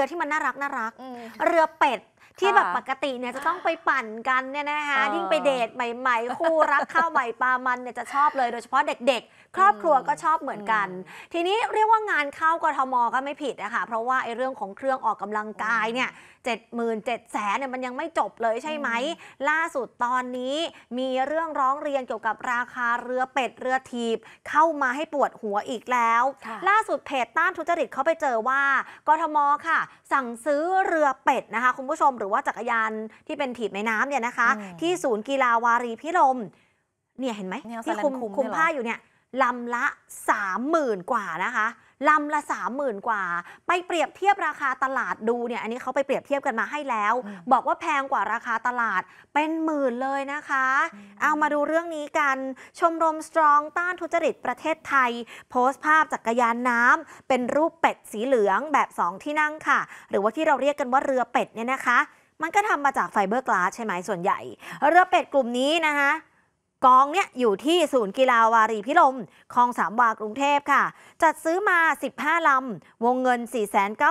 รือที่มันน่ารักน่ารัก เรือเป็ดที่แบบปกติเนี่ยจะต้องไปปั่นกันเนี่ยนะคะยิ่งไปเดทใหม่ ๆ คู่รักข้าวใหม่ปลามันเนี่ยจะชอบเลย โดยเฉพาะเด็ก ๆ ครอบครัวก็ชอบเหมือนกัน ทีนี้เรียกว่างานเข้ากทมก็ไม่ผิดนะคะเพราะว่าไอ้เรื่องของเครื่องออกกำลังกายเนี่ยเจ็ดหมื่นเจ็ดแสนเนี่ยมันยังไม่จบเลยใช่ไหมล่าสุดตอนนี้มีเรื่องร้องเรียนเกี่ยวกับราคาเรือเป็ดเรือทีบเข้ามาให้ปวดหัวอีกแล้ว ล่าสุดเพจต้านทุจริตเขาไปเจอว่า กทมค่ะ สั่งซื้อเรือเป็ดนะคะคุณผู้ชมมหรือว่าจักรยานที่เป็นถีบในน้ำเนี่ยนะคะ ที่ศูนย์กีฬาวารีพิรม เนี่ยเห็นไหมที่คุมุมผ้าอยู่เนี่ยลำละ30,000กว่านะคะลำละ30,000กว่าไปเปรียบเทียบราคาตลาดดูเนี่ยอันนี้เขาไปเปรียบเทียบกันมาให้แล้ว บอกว่าแพงกว่าราคาตลาดเป็นหมื่นเลยนะคะเอามาดูเรื่องนี้กันชมรมสตรองต้านทุจริตประเทศไทย โพสต์ภาพจักรยานน้ำเป็นรูปเป็ดสีเหลืองแบบ 2 ที่นั่งค่ะ หรือว่าที่เราเรียกกันว่าเรือเป็ดเนี่ยนะคะมันก็ทำมาจากไฟเบอร์กลาสใช่ไหมส่วนใหญ่ เรือเป็ด กลุ่มนี้นะคะกองเนี้ยอยู่ที่ศูนย์กีฬาวารีพิลมคลองสามวากรุงเทพค่ะ จัดซื้อมา 15 ลำ วงเงิน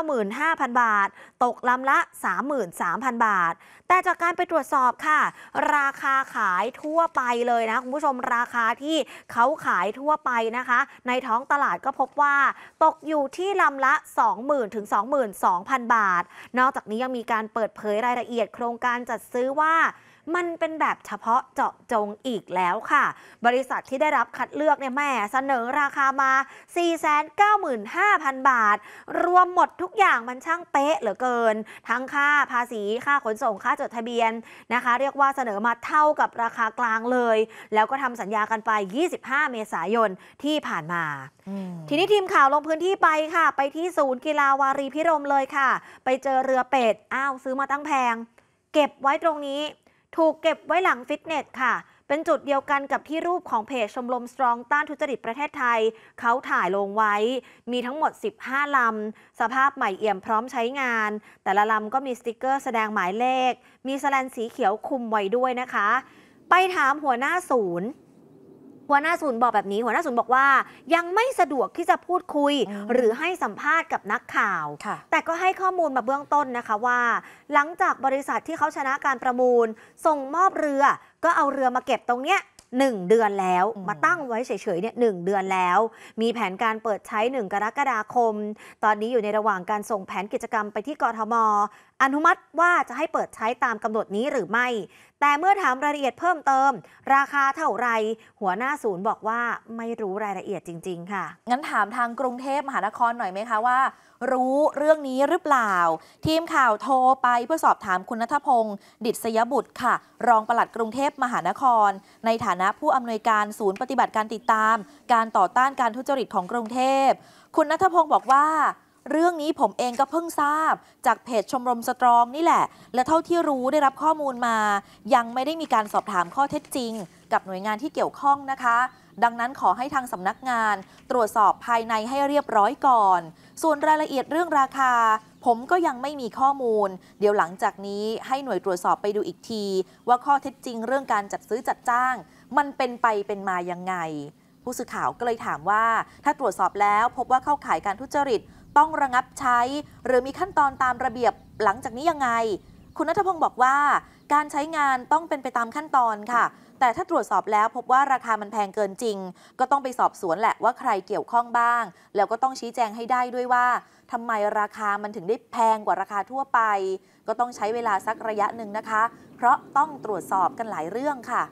495,000 บาท ตกลำละ 33,000 บาท แต่จากการไปตรวจสอบค่ะ ราคาขายทั่วไปเลยนะ คุณผู้ชมราคาที่เขาขายทั่วไปนะคะ ในท้องตลาดก็พบว่า ตกอยู่ที่ลำละ 20,000 ถึง 22,000 บาท นอกจากนี้ยังมีการเปิดเผยรายละเอียดโครงการจัดซื้อว่ามันเป็นแบบเฉพาะเจาะจงอีกแล้วค่ะ บริษัทที่ได้รับคัดเลือกเนี่ยแม่ เสนอราคามา 495,000 บาท รวมหมดทุกอย่างมันช่างเป๊ะเหลือเกิน ทั้งค่าภาษีค่าขนส่งค่าจดทะเบียนนะคะเรียกว่าเสนอมาเท่ากับราคากลางเลย แล้วก็ทำสัญญากันไป 25 เมษายนที่ผ่านมา ทีนี้ทีมข่าวลงพื้นที่ไปค่ะ ไปที่ศูนย์กีฬาวารีพิรมเลยค่ะ ไปเจอเรือเป็ดอ้าวซื้อมาตั้งแพงเก็บไว้ตรงนี้ถูกเก็บไว้หลังฟิตเนสค่ะ เป็นจุดเดียวกันกับที่รูปของเพจชมรมสตรองต้านทุจริตประเทศไทย เขาถ่ายลงไว้ มีทั้งหมด 15 ลำ สภาพใหม่เอี่ยมพร้อมใช้งาน แต่ละลำก็มีสติกเกอร์แสดงหมายเลข มีสแลนสีเขียวคุมไว้ด้วยนะคะ ไปถามหัวหน้าศูนย์หัวหน้าศูนย์บอกแบบนี้หัวหน้าศูนย์บอกว่ายังไม่สะดวกที่จะพูดคุยหรือให้สัมภาษณ์กับนักข่าว แต่ก็ให้ข้อมูลมาเบื้องต้นนะคะว่า หลังจากบริษัทที่เขาชนะการประมูล ส่งมอบเรือก็เอาเรือมาเก็บตรงเนี้ยหนึ่งเดือนแล้ว มาตั้งไว้เฉยๆเนี่ยหนึ่งเดือนแล้ว มีแผนการเปิดใช้หนึ่งกรกฎาคม ตอนนี้อยู่ในระหว่างการส่งแผนกิจกรรมไปที่กรทมอนุมัติว่าจะให้เปิดใช้ตามกำหนดนี้หรือไม่ แต่เมื่อถามรายละเอียดเพิ่มเติม ราคาเท่าไร หัวหน้าศูนย์บอกว่าไม่รู้รายละเอียดจริงๆ ค่ะ งั้นถามทางกรุงเทพมหานครหน่อยไหมคะว่า รู้เรื่องนี้หรือเปล่า ทีมข่าวโทรไปเพื่อสอบถามคุณนัทพงศ์ดิษยบุตรค่ะ รองปลัดกรุงเทพมหานคร ในฐานะผู้อำนวยการศูนย์ปฏิบัติการติดตาม การต่อต้านการทุจริตของกรุงเทพคุณนัทพงศ์บอกว่าเรื่องนี้ผมเองก็เพิ่งทราบ จากเพจชมรมสตรองนี่แหละ และเท่าที่รู้ได้รับข้อมูลมา ยังไม่ได้มีการสอบถามข้อเท็จจริง กับหน่วยงานที่เกี่ยวข้องนะคะ ดังนั้นขอให้ทางสำนักงาน ตรวจสอบภายในให้เรียบร้อยก่อน ส่วนรายละเอียดเรื่องราคา ผมก็ยังไม่มีข้อมูล เดี๋ยวหลังจากนี้ให้หน่วยตรวจสอบไปดูอีกที ว่าข้อเท็จจริงเรื่องการจัดซื้อจัดจ้าง มันเป็นไปเป็นมายังไง ผู้สื่อข่าวก็เลยถามว่า ถ้าตรวจสอบแล้วพบว่าเข้าข่ายการทุจริตต้องระงับใช้หรือมีขั้นตอนตามระเบียบหลังจากนี้ยังไง คุณนัทพงศ์บอกว่า การใช้งานต้องเป็นไปตามขั้นตอนค่ะ แต่ถ้าตรวจสอบแล้วพบว่าราคามันแพงเกินจริง ก็ต้องไปสอบสวนแหละว่าใครเกี่ยวข้องบ้าง แล้วก็ต้องชี้แจงให้ได้ด้วยว่าทำไมราคามันถึงได้แพงกว่าราคาทั่วไป ก็ต้องใช้เวลาสักระยะหนึ่งนะคะ เพราะต้องตรวจสอบกันหลายเรื่องค่ะ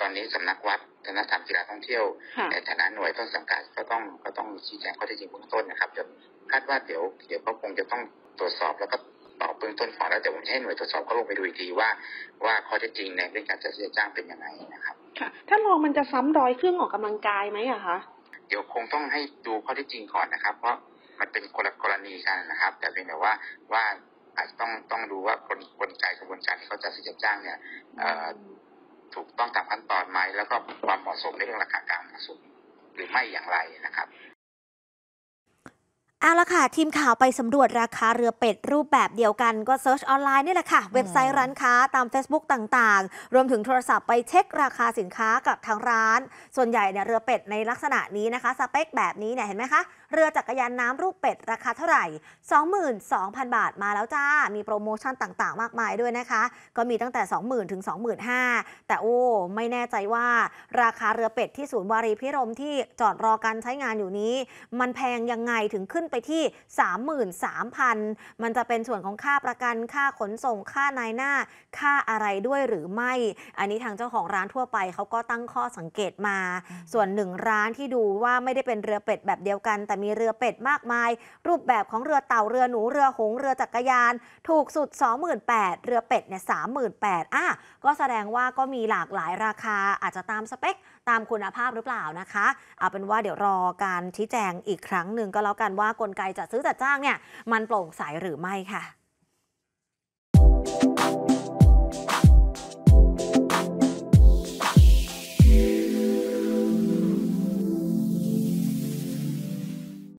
ตอนนี้สำนักวัดวนธรรมกีฬาท่องเที่ยวในฐานะหน่วยต้นสังกัดก็ต้องก็ต้องชี้แจงข้อเท็จจริงเบื้องต้นนะครับเดี๋ยวคาดว่าเดี๋ยวเดี๋ยวก็คงจะต้องตรวจสอบแล้วก็ตอบเบื้องต้นก่อนแล้วแต่ผมให้หน่วยตรวจสอบก็ลงไปดูอีกทีว่าว่าข้อเท็จจริงในเรื่องการจัดซื้อจ้างเป็นยังไงนะครับค่ะถ้ามองมันจะซ้ำรอยเครื่องออกกำลังกายไหมอะคะเดี๋ยวคงต้องให้ดูข้อเท็จจริงก่อนนะครับ เพราะมันเป็นคนละกรณีกันนะครับ แต่เป็นแต่ว่าว่าอาจจะต้องต้องดูว่าคนคนใจกระบวนการที่เขาจะสิืจจ้างเนี่ยถูกต้องตามขั้นตอนไหมแล้วก็ความเหมาะสมในเรื่องราคาการเหมาะสมหรือไม่อย่างไรนะครับเอาละค่ะ ทีมข่าวไปสำรวจราคาเรือเป็ดรูปแบบเดียวกันก็เซิร์ชออนไลน์นี่แหละค่ะ เว็บไซต์ร้านค้าตาม Facebook ต่าง ๆ รวมถึงโทรศัพท์ไปเช็คราคาสินค้ากับทางร้าน ส่วนใหญ่เนี่ยเรือเป็ดในลักษณะนี้นะคะสเปคแบบนี้เนี่ยเห็นไหมคะ เรือจักรยานน้ำรูปเป็ดราคาเท่าไหร่ 22,000 บาท มาแล้วจ้ามีโปรโมชั่นต่างๆ มากมายด้วยนะคะ ก็มีตั้งแต่ 20,000ถึง25,000แต่โอ้ไม่แน่ใจว่า ราคาเรือเป็ดที่ศูนย์วารีพิรมที่จอดรอการใช้งานอยู่นี้ มันแพงยังไงถึงขึ้นนไปที่ 33,000 มันจะเป็นส่วนของค่าประกันค่าขนส่งค่านายหน้าค่าอะไรด้วยหรือไม่ อันนี้ทางเจ้าของร้านทั่วไปเขาก็ตั้งข้อสังเกตมา ส่วนหนึ่งร้านที่ดูว่าไม่ได้เป็นเรือเป็ดแบบเดียวกัน แต่มีเรือเป็ดมากมาย รูปแบบของเรือเต่าเรือหนูเรือหงเรือจักรยาน ถูกสุด 28,000เรือเป็ดเนี่ยสามหมอ่ะก็แสดงว่าก็มีหลากหลายราคาอาจจะตามสเปคตามคุณภาพหรือเปล่านะคะเอาเป็นว่าเดี๋ยวรอการชี้แจงอีกครั้งหนึ่งก็แล้วกันว่ากลไกจัดซื้อจัดจ้างเนี่ย มันโปร่งใสหรือไม่ค่ะ